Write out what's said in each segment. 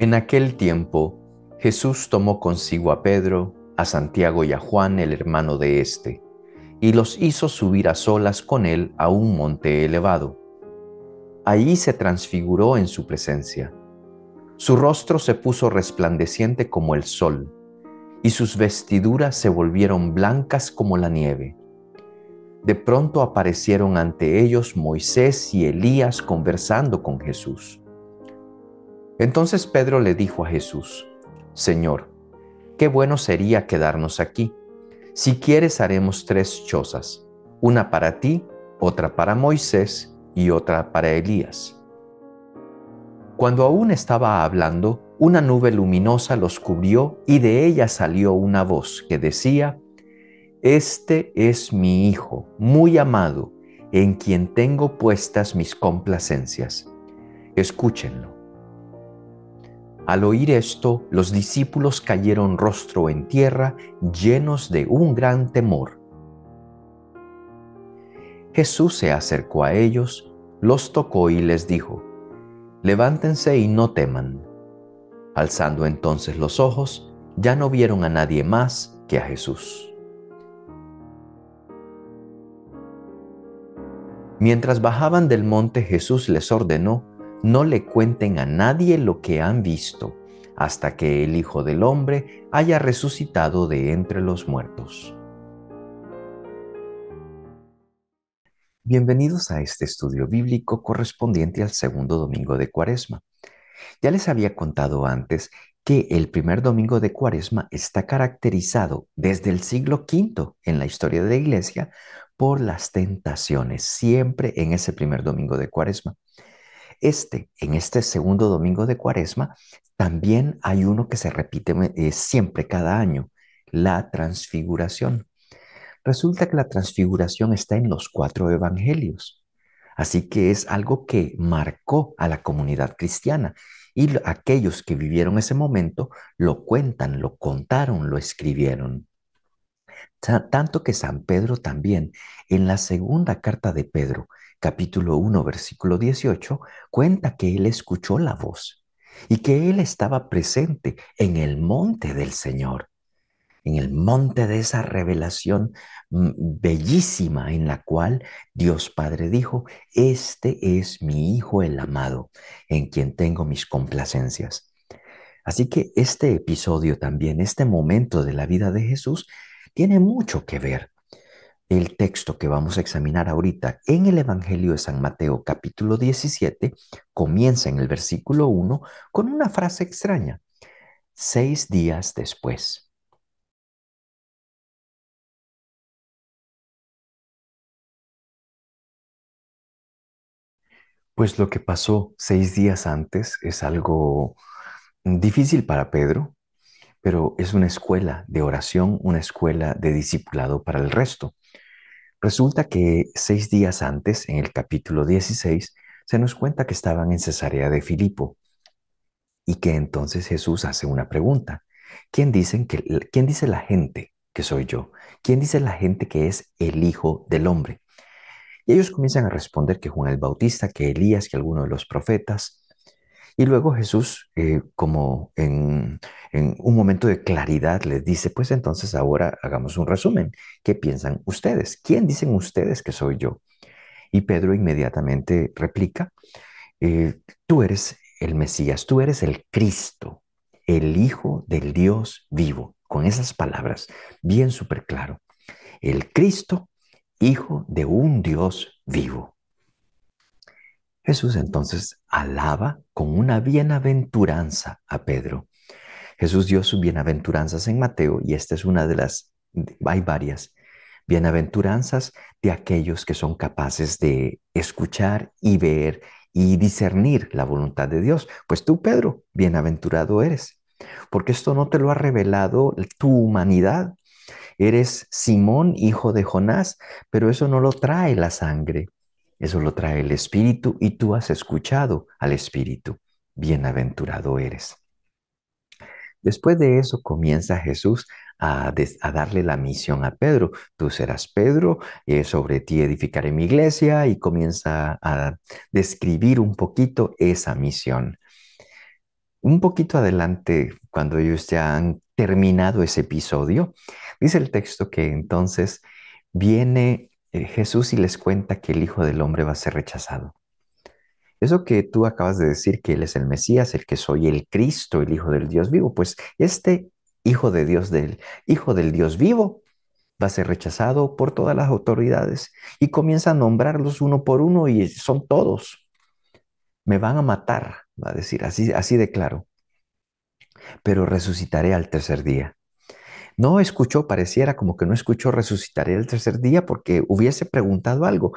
En aquel tiempo, Jesús tomó consigo a Pedro, a Santiago y a Juan, el hermano de éste, y los hizo subir a solas con él a un monte elevado. Allí se transfiguró en su presencia. Su rostro se puso resplandeciente como el sol, y sus vestiduras se volvieron blancas como la nieve. De pronto aparecieron ante ellos Moisés y Elías conversando con Jesús. Entonces Pedro le dijo a Jesús, Señor, qué bueno sería quedarnos aquí. Si quieres haremos tres chozas, una para ti, otra para Moisés y otra para Elías. Cuando aún estaba hablando, una nube luminosa los cubrió y de ella salió una voz que decía, Este es mi Hijo, muy amado, en quien tengo puestas mis complacencias. Escúchenlo. Al oír esto, los discípulos cayeron rostro en tierra, llenos de un gran temor. Jesús se acercó a ellos, los tocó y les dijo, Levántense y no teman. Alzando entonces los ojos, ya no vieron a nadie más que a Jesús. Mientras bajaban del monte, Jesús les ordenó, no le cuenten a nadie lo que han visto, hasta que el Hijo del Hombre haya resucitado de entre los muertos. Bienvenidos a este estudio bíblico correspondiente al segundo domingo de Cuaresma. Ya les había contado antes que el primer domingo de Cuaresma está caracterizado desde el siglo V en la historia de la Iglesia por las tentaciones, siempre en ese primer domingo de Cuaresma. Este, en este segundo domingo de Cuaresma, también hay uno que se repite eh, siempre cada año, la transfiguración. Resulta que la transfiguración está en los cuatro evangelios. Así que es algo que marcó a la comunidad cristiana y aquellos que vivieron ese momento lo cuentan, lo contaron, lo escribieron. Tanto que San Pedro también, en la segunda carta de Pedro, capítulo 1, versículo 18, cuenta que él escuchó la voz y que él estaba presente en el monte del Señor, en el monte de esa revelación mm, bellísima en la cual Dios Padre dijo, este es mi Hijo el amado, en quien tengo mis complacencias. Así que este episodio también, este momento de la vida de Jesús, tiene mucho que ver el texto que vamos a examinar ahorita en el Evangelio de San Mateo capítulo 17 comienza en el versículo 1 con una frase extraña. Seis días después. Pues lo que pasó seis días antes es algo difícil para Pedro, pero es una escuela de oración, una escuela de discipulado para el resto. Resulta que seis días antes, en el capítulo 16, se nos cuenta que estaban en Cesarea de Filipo y que entonces Jesús hace una pregunta. ¿Quién, dicen ¿Quién dice la gente que soy yo? ¿Quién dice la gente que es el Hijo del Hombre? Y ellos comienzan a responder que Juan el Bautista, que Elías, que alguno de los profetas. Y luego Jesús, eh, como en, un momento de claridad, les dice, pues entonces ahora hagamos un resumen. ¿Qué piensan ustedes? ¿Quién dicen ustedes que soy yo? Y Pedro inmediatamente replica, eh, tú eres el Mesías, tú eres el Cristo, el Hijo del Dios vivo, con esas palabras, bien súper claro. El Cristo, Hijo de un Dios vivo. Jesús entonces alaba con una bienaventuranza a Pedro. Jesús dio sus bienaventuranzas en Mateo y esta es una de las, hay varias, bienaventuranzas de aquellos que son capaces de escuchar y ver y discernir la voluntad de Dios. Pues tú, Pedro, bienaventurado eres, porque esto no te lo ha revelado tu humanidad. Eres Simón, hijo de Jonás, pero eso no lo trae la sangre. Eso lo trae el Espíritu y tú has escuchado al Espíritu. Bienaventurado eres. Después de eso comienza Jesús a, darle la misión a Pedro. Tú serás Pedro, y eh, sobre ti edificaré mi iglesia y comienza a describir un poquito esa misión. Un poquito adelante, cuando ellos ya han terminado ese episodio, dice el texto que entonces viene eh, Jesús y les cuenta que el Hijo del Hombre va a ser rechazado. Eso que tú acabas de decir, que Él es el Mesías, el que soy el Cristo, el Hijo del Dios vivo, pues este Hijo de Dios del Hijo del Dios vivo va a ser rechazado por todas las autoridades y comienza a nombrarlos uno por uno y son todos. Me van a matar, va a decir, así, así de claro. Pero resucitaré al tercer día. No escuchó, pareciera como que no escuchó, resucitaré el tercer día porque hubiese preguntado algo.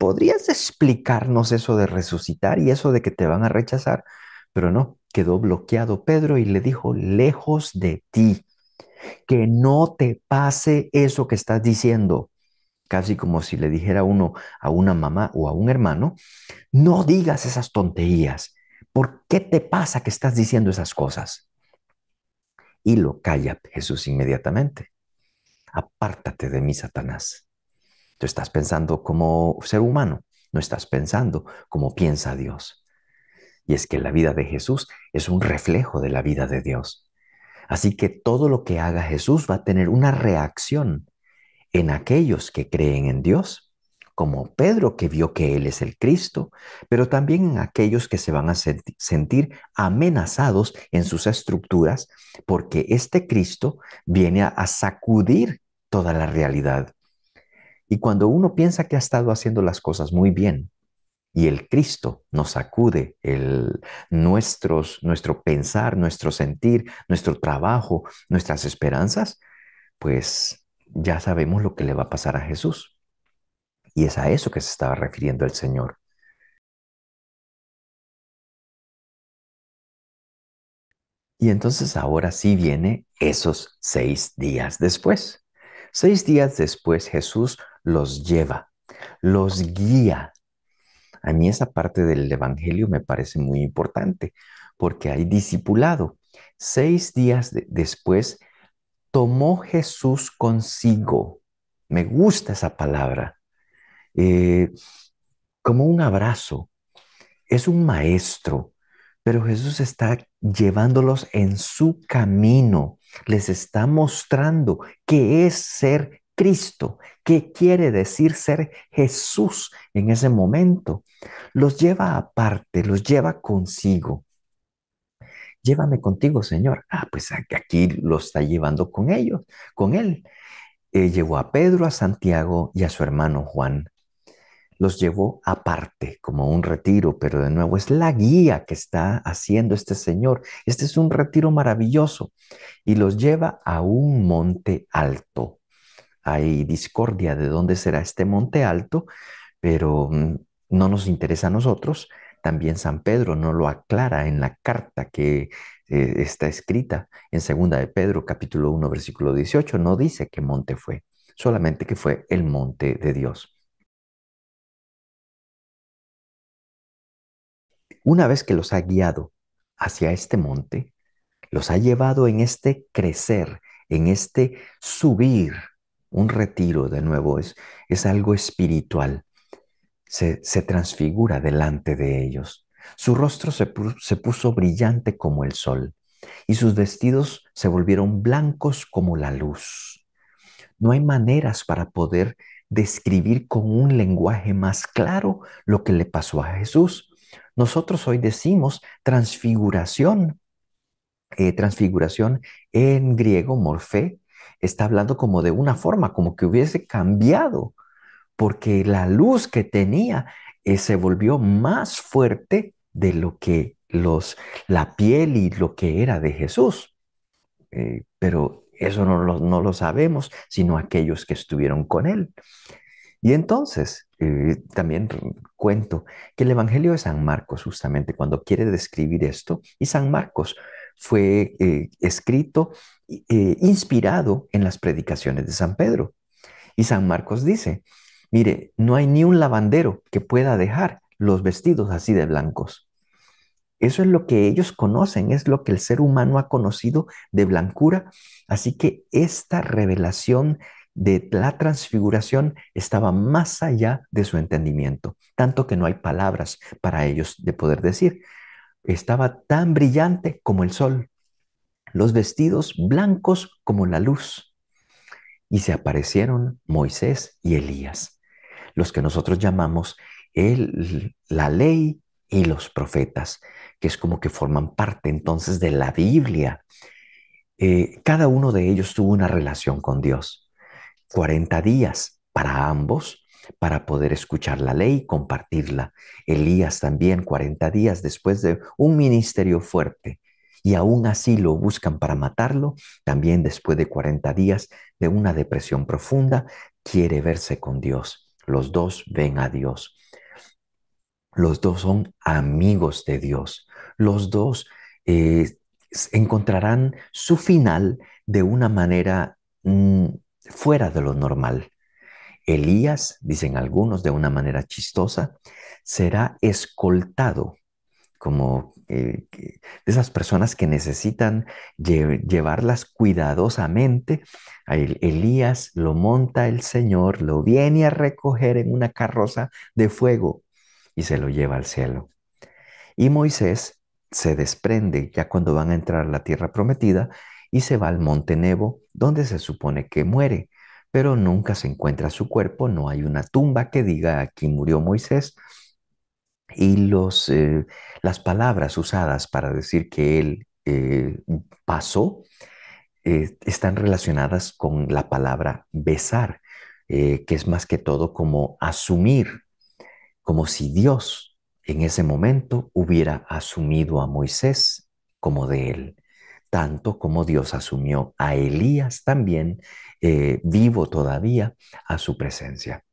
¿Podrías explicarnos eso de resucitar y eso de que te van a rechazar? Pero no, quedó bloqueado Pedro y le dijo, lejos de ti, que no te pase eso que estás diciendo casi como si le dijera uno a una mamá o a un hermano, no digas esas tonterías. ¿Por qué te pasa que estás diciendo esas cosas? y lo calla Jesús inmediatamente. Apártate de mí, Satanás. Tú estás pensando como ser humano, no estás pensando como piensa Dios. Y es que la vida de Jesús es un reflejo de la vida de Dios. Así que todo lo que haga Jesús va a tener una reacción en aquellos que creen en Dios como Pedro que vio que Él es el Cristo, pero también en aquellos que se van a sentir amenazados en sus estructuras, porque este Cristo viene a, sacudir toda la realidad. Y cuando uno piensa que ha estado haciendo las cosas muy bien, y el Cristo nos sacude el, nuestro pensar, nuestro sentir, nuestro trabajo, nuestras esperanzas, pues ya sabemos lo que le va a pasar a Jesús. Y es a eso que se estaba refiriendo el Señor. Y entonces ahora sí viene esos seis días después. Seis días después Jesús los lleva, los guía. A mí esa parte del Evangelio me parece muy importante porque hay discipulado. Seis días después tomó Jesús consigo. Me gusta esa palabra. Eh, como un abrazo. Es un maestro, pero Jesús está llevándolos en su camino, les está mostrando qué es ser Cristo, qué quiere decir ser Jesús en ese momento. Los lleva aparte, los lleva consigo. Llévame contigo, Señor. Ah, pues aquí lo está llevando con ellos, con él. Eh, llevó a Pedro, a Santiago y a su hermano Juan los llevó aparte, como un retiro, pero de nuevo es la guía que está haciendo este Señor. Este es un retiro maravilloso y los lleva a un monte alto. Hay discordia de dónde será este monte alto, pero mm, no nos interesa a nosotros. También San Pedro no lo aclara en la carta que eh, está escrita en segunda de Pedro capítulo 1 versículo 18. No dice qué monte fue, solamente que fue el monte de Dios. Una vez que los ha guiado hacia este monte, los ha llevado en este crecer, en este subir. Un retiro, de nuevo, es, algo espiritual. Se, transfigura delante de ellos. Su rostro se puso brillante como el sol y sus vestidos se volvieron blancos como la luz. No hay maneras para poder describir con un lenguaje más claro lo que le pasó a Jesús. Nosotros hoy decimos transfiguración. Eh, transfiguración en griego, morfé, está hablando como de una forma, como que hubiese cambiado, porque la luz que tenía eh, se volvió más fuerte de lo que los, la piel y lo que era de Jesús. Eh, pero eso no no lo sabemos, sino aquellos que estuvieron con él. Y entonces, eh, también cuento que el Evangelio de San Marcos, justamente cuando quiere describir esto, y San Marcos fue eh, escrito, eh, inspirado en las predicaciones de San Pedro. Y San Marcos dice, mire, no hay ni un lavandero que pueda dejar los vestidos así de blancos. Eso es lo que ellos conocen, es lo que el ser humano ha conocido de blancura. Así que esta revelación de la transfiguración estaba más allá de su entendimiento, tanto que no hay palabras para ellos de poder decir. Estaba tan brillante como el sol, los vestidos blancos como la luz. Y se aparecieron Moisés y Elías, los que nosotros llamamos la ley y los profetas, que es como que forman parte entonces de la Biblia. Eh, cada uno de ellos tuvo una relación con Dios. 40 días para ambos para poder escuchar la ley y compartirla. Elías también 40 días después de un ministerio fuerte y aún así lo buscan para matarlo, también después de 40 días de una depresión profunda, quiere verse con Dios. Los dos ven a Dios. Los dos son amigos de Dios. Los dos eh, encontrarán su final de una manera mm, fuera de lo normal. Elías, dicen algunos de una manera chistosa, será escoltado como eh, de esas personas que necesitan llevarlas cuidadosamente. Elías lo monta el Señor, lo viene a recoger en una carroza de fuego y se lo lleva al cielo. Y Moisés se desprende ya cuando van a entrar a la tierra prometida y se va al monte Nebo, donde se supone que muere pero nunca se encuentra su cuerpo, no hay una tumba que diga aquí murió Moisés. Y eh, las palabras usadas para decir que él eh, pasó eh, están relacionadas con la palabra besar, que es más que todo como asumir, como si Dios en ese momento hubiera asumido a Moisés como de él tanto como Dios asumió a Elías también, eh, vivo todavía, a su presencia.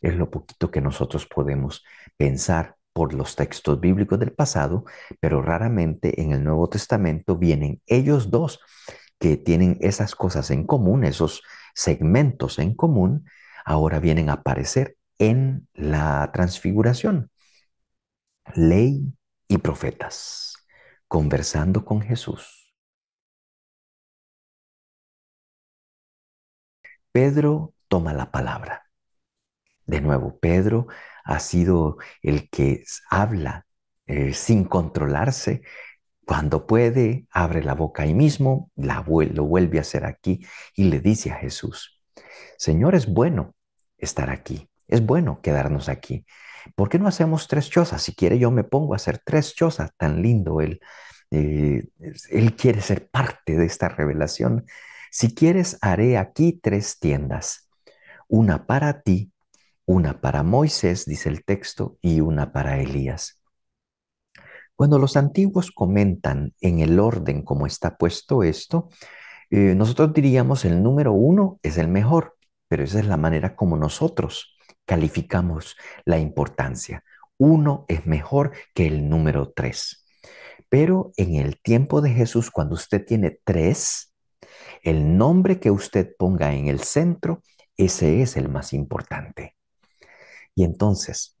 Es lo poquito que nosotros podemos pensar por los textos bíblicos del pasado, pero raramente en el Nuevo Testamento vienen ellos dos que tienen esas cosas en común, esos segmentos en común, ahora vienen a aparecer en la transfiguración. Ley y profetas, conversando con Jesús. Pedro toma la palabra. De nuevo, Pedro ha sido el que habla eh, sin controlarse. Cuando puede, abre la boca ahí mismo, lo vuelve a hacer aquí y le dice a Jesús, Señor, es bueno estar aquí, es bueno quedarnos aquí. ¿Por qué no hacemos tres chozas? Si quiere, yo me pongo a hacer tres chozas, tan lindo él. Eh, él quiere ser parte de esta revelación si quieres, haré aquí tres tiendas, una para ti, una para Moisés, dice el texto, y una para Elías. Cuando los antiguos comentan en el orden como está puesto esto, eh, nosotros diríamos el número uno es el mejor, pero esa es la manera como nosotros calificamos la importancia. Uno es mejor que el número tres. Pero en el tiempo de Jesús, cuando usted tiene tres, el nombre que usted ponga en el centro, ese es el más importante. Y entonces,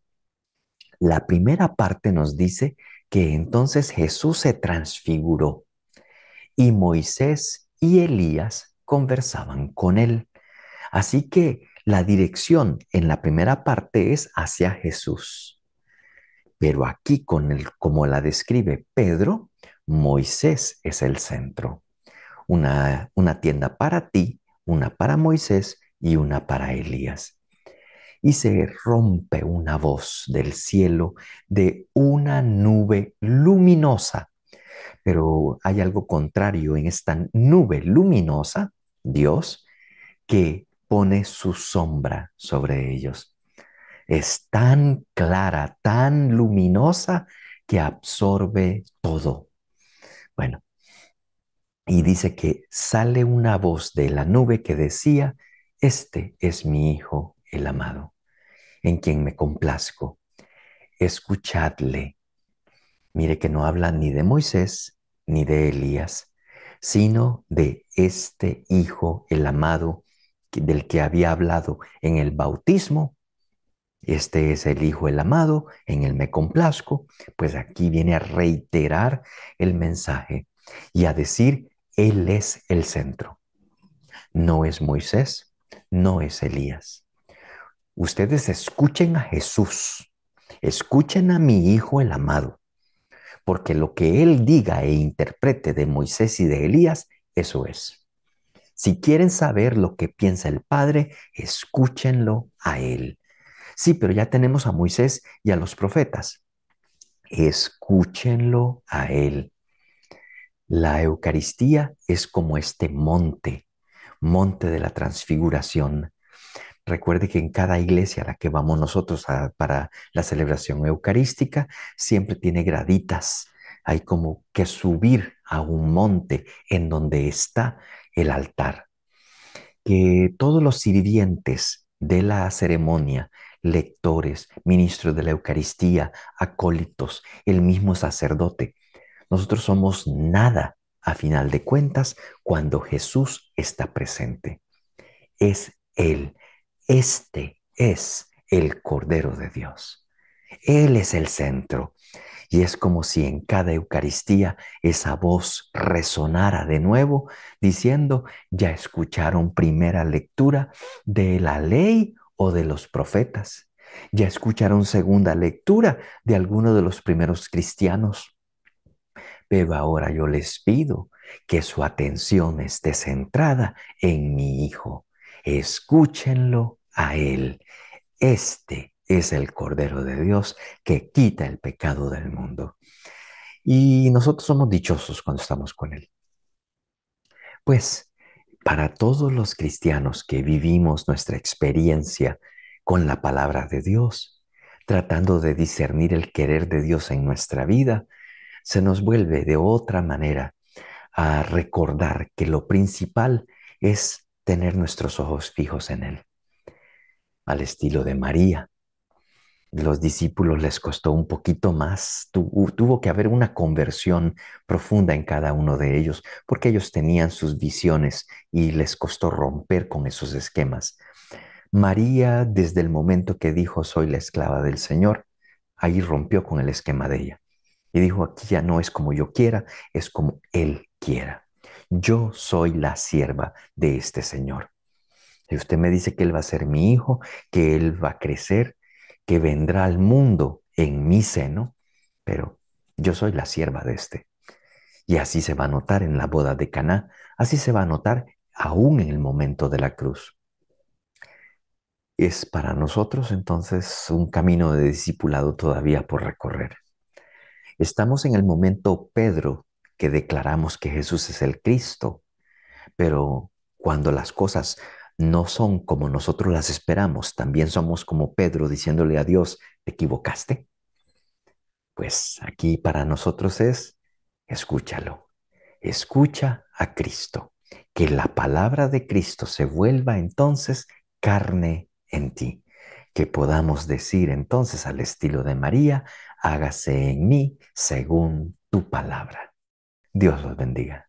la primera parte nos dice que entonces Jesús se transfiguró y Moisés y Elías conversaban con él. Así que la dirección en la primera parte es hacia Jesús. Pero aquí, con el, como la describe Pedro, Moisés es el centro una, tienda para ti, una para Moisés y una para Elías. Y se rompe una voz del cielo de una nube luminosa. Pero hay algo contrario en esta nube luminosa, Dios, que pone su sombra sobre ellos. Es tan clara, tan luminosa, que absorbe todo. Bueno, y dice que sale una voz de la nube que decía, este es mi Hijo el amado, en quien me complazco. Escuchadle. Mire que no habla ni de Moisés ni de Elías, sino de este Hijo el amado del que había hablado en el bautismo. Este es el Hijo el amado, en el me complazco, pues aquí viene a reiterar el mensaje y a decir él es el centro. No es Moisés, no es Elías. Ustedes escuchen a Jesús, escuchen a mi Hijo el amado, porque lo que Él diga e interprete de Moisés y de Elías, eso es. Si quieren saber lo que piensa el Padre, escúchenlo a Él. Sí, pero ya tenemos a Moisés y a los profetas. Escúchenlo a Él. La Eucaristía es como este monte, monte de la transfiguración. Recuerde que en cada iglesia a la que vamos nosotros para la celebración eucarística siempre tiene graditas. Hay como que subir a un monte en donde está el altar. Que todos los sirvientes de la ceremonia, lectores, ministros de la Eucaristía, acólitos, el mismo sacerdote, nosotros somos nada a final de cuentas cuando Jesús está presente. Es Él. Este es el Cordero de Dios. Él es el centro. Y es como si en cada Eucaristía esa voz resonara de nuevo diciendo, ya escucharon primera lectura de la ley o de los profetas. Ya escucharon segunda lectura de alguno de los primeros cristianos. Pero ahora yo les pido que su atención esté centrada en mi Hijo. Escúchenlo a Él. Este es el Cordero de Dios que quita el pecado del mundo. Y nosotros somos dichosos cuando estamos con Él. Pues para todos los cristianos que vivimos nuestra experiencia con la palabra de Dios, tratando de discernir el querer de Dios en nuestra vida, se nos vuelve de otra manera a recordar que lo principal es tener nuestros ojos fijos en Él, al estilo de María. Los discípulos les costó un poquito más, tuvo que haber una conversión profunda en cada uno de ellos, porque ellos tenían sus visiones y les costó romper con esos esquemas. María, desde el momento que dijo, soy la esclava del Señor, ahí rompió con el esquema de ella. Y dijo, aquí ya no es como yo quiera, es como Él quiera. Yo soy la sierva de este Señor. Y usted me dice que Él va a ser mi hijo, que Él va a crecer, que vendrá al mundo en mi seno, pero yo soy la sierva de este. Y así se va a notar en la boda de Caná, así se va a notar aún en el momento de la cruz. Es para nosotros entonces un camino de discipulado todavía por recorrer. Estamos en el momento Pedro que declaramos que Jesús es el Cristo, pero cuando las cosas no son como nosotros las esperamos, también somos como Pedro diciéndole a Dios, ¿te equivocaste? Pues aquí para nosotros es, escúchalo, escucha a Cristo, que la palabra de Cristo se vuelva entonces carne en ti, que podamos decir entonces al estilo de María, hágase en mí según tu palabra. Dios los bendiga.